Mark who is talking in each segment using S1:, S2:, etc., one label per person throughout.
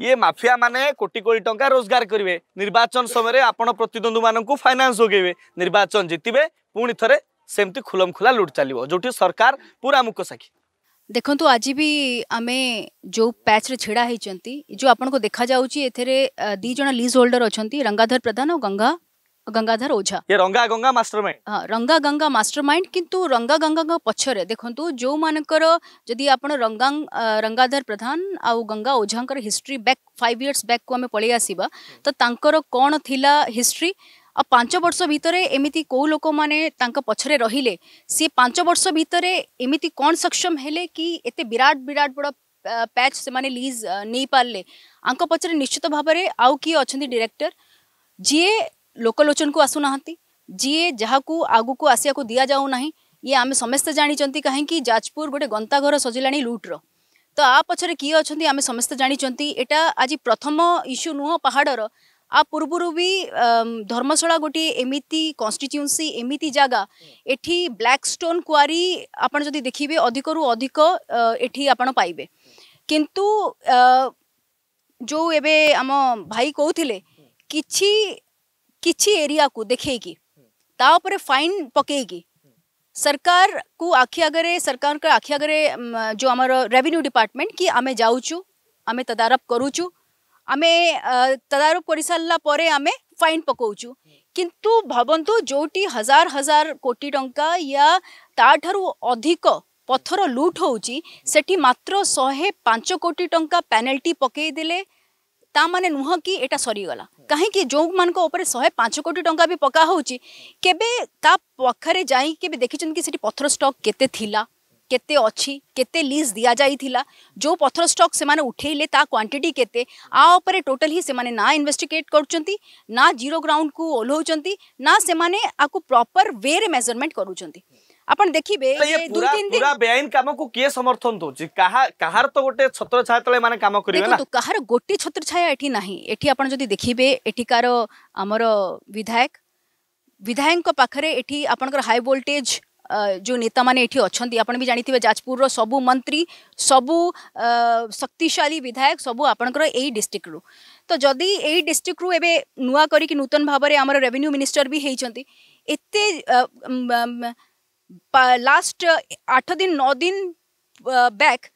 S1: ये माफिया माने कोटी कोटी टंका रोजगार करेंगे निर्वाचन समय आपड़ प्रतिद्वंदी मानक फाइनान्स जोगे निर्वाचन जितने पुणी थे सेमती खुलम खुला लुट चलो जो सरकार पूरा मुख साखी साक्षी
S2: ଦେଖନ୍ତୁ ଆଜି ବି ଆମେ ଯେଉଁ ପ୍ୟାଚ୍ରେ ଛିଡ଼ା होती जो आपको देखा जाऊँगी एथेरे दीज लीज होल्डर अच्छा रंगाधर प्रधान और गंगा गंगाधर ओझा
S1: ये रंगा गंगा मास्टरमाइंड
S2: हाँ रंगा गंगा मास्टरमाइंड किंतु रंगा गंगा का पक्ष रे देखंतु जो मानकर जदि आपण रंगा रंगाधर प्रधान आ गंगा ओझांकर history back five years back को हमें पळे आसीबा त तांकर कोन थिला हिस्ट्री आ पांच वर्ष भितरे एमिति को लोक माने तांका पछरे रहिले से पांच वर्ष भितरे एमिति कोन सक्षम हेले कि एते विराट विराट बड पैच से माने लीज नहीं पाले आंका पछरे निश्चित भाबरे आउ कि अछंती डायरेक्टर जे लोकलोचन को आसूना जी जहाँ को आग को आसाक दि जाऊना ये आम समस्ते जानते कहीं जाजपुर गोटे गंताघर सजिला लुट्र तो आ पचर किए अच्छा आम समस्त जानते यहाँ आज प्रथम इश्यू नुह पहाड़र आ पूर्वर भी धर्मशाला गोटे एमती कन्स्टिट्युएन्सी एमती जगह एटी ब्लाकस्टोन क्वारी आपड़ी देखिए अधिक रु अधिक ये किंतु जो एम भाई कहते कि किसी एरिया को देखेगी तापर फाइन पकेगी सरकार को आखि आगे सरकार के आखि आगे जो आम रेवेन्यू डिपार्टमेंट कि आम जाऊँ आम तदारफ करुचु आम तदारफ कर सारापर आम फाइन पकाचु किंतु भावतु जोटी हजार हजार कोटी टंका या ताठू अधिक पथर लुट हो मात्र शहे पांच कोटी टंका पेनाल्टी पकईदे ताने नुह कि यहाँ सरीगला कहीं जो मान शहे पांच कोटी टाँह भी पका हो पाखे जा देखी कि पथर स्टक् के केते अच्छी केते लीज दिया जाइला जो पथर स्टक् से उठेले क्वांटिटी के उपरे टोटल ही सेमाने ना इन्वेस्टिगेट करा जीरो ग्राउंड को ओह्लौं ना से प्रॉपर वे मेजरमेंट करुँच आपण देखिबे तो ये दु पूरा
S1: बेआइन काम को के समर्थन दो जे कहा कहार तो गोटे छत्र छाय तले माने काम करिवे ना देखु तो
S2: कहार गोटे छत्र छाय एठी नाही एठी आपण जदी देखिबे एठीकार अमर विधायक विधायक को पाखरे एठी आपणकर हाई वोल्टेज जो नेता माने एठी अछंती आपण भी जानिथिबे जाजपुर रो सबु मंत्री सबु शक्तिशाली विधायक सबु आपणकर एई डिस्ट्रिक्ट रो तो जदी एई डिस्ट्रिक्ट रो एबे नुवा करिक नूतन भाबरे अमर रेवेन्यू मिनिस्टर भी हेइछंती एते लास्ट आठ दिन नौ दिन बैक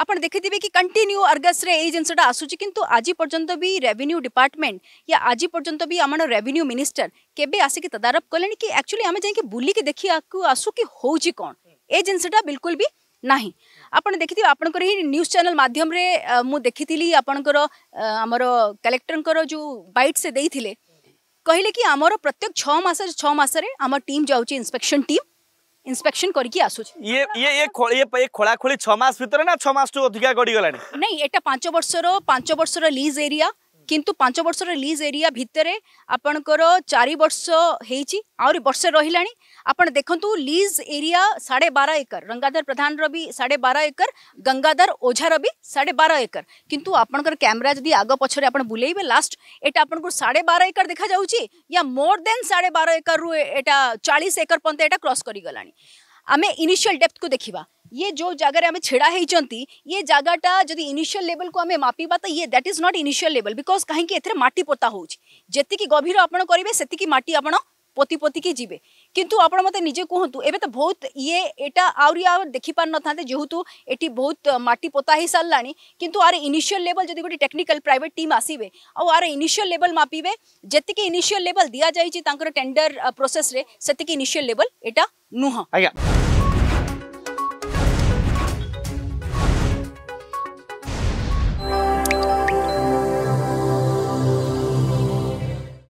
S2: आप देखिथे कि कंटिन्यू अर्गस जिनसटा आसूँ कि आज पर्यटन भी रेवेन्यू डिपार्टमेंट या आज पर्यटन भी आम रेवेन्यू मिनिस्टर केवे आसिक तदारफ कले कि एक्चुअली आम जा बुलिक देखा आसू कि हो जिनसटा बिल्कुल भी ना आप देखिए आपंकर न्यूज चैनल मध्यम मुझे देखी आपणकर आमर कलेक्टर जो बैट से देते कहले कि आमर प्रत्येक छस छस टीम जाऊँच इन्स्पेक्शन टीम ইন্সপেকশন করি কি আসুছি
S1: ইয়ে ইয়ে ইয়ে ইয়ে ইয়ে খোলা খোলি 6 মাস ভিতরে না 6 মাস টু অধিকা গড়ি গলানি
S2: নাই এটা 5 বর্ষর 5 বর্ষর লিজ এরিয়া किंतु पांच वर्ष लीज एरिया भितर आपणकर चार बर्ष हो आर्षे रही आपतु लीज एरिया साढ़े बार एकर गंगाधर प्रधान भी साढ़े बार एकर गंगाधर ओझार भी साढ़े बार एकर कि आपंकर कैमेरा जब आग पछर आप बुले लास्ट यहाँ आपको साढ़े बार एकर देखा जा मोर देन साढ़े बार एकर रू एटा चालीस एकर पर्यटन यहाँ क्रस करें इनिशियल डेप्थ को देखा ये जो जगार आम छिड़ा होती ये जगटा जदि इनिशियल लेवल को आम मापा तो ये that is not initial level because कहीं मटी पोता होती गभर आपड़ करेंगे से मटी आपड़ पोति पोतिकी जी कितु आप मत निजे कहतु एवं तो बहुत ये यहाँ आहरी देखिपार पार था जेहेतु ये बहुत मटी पोता हो सारा कि आर इनिशियल लेवल जब गोटे टेक्निकाल प्राइट टीम आसवे आर इनिशियल लेवल मापे जी इनिशियल लेवल दि जाइए टेंडर प्रोसेस इनिशियल लेवल यहाँ नुह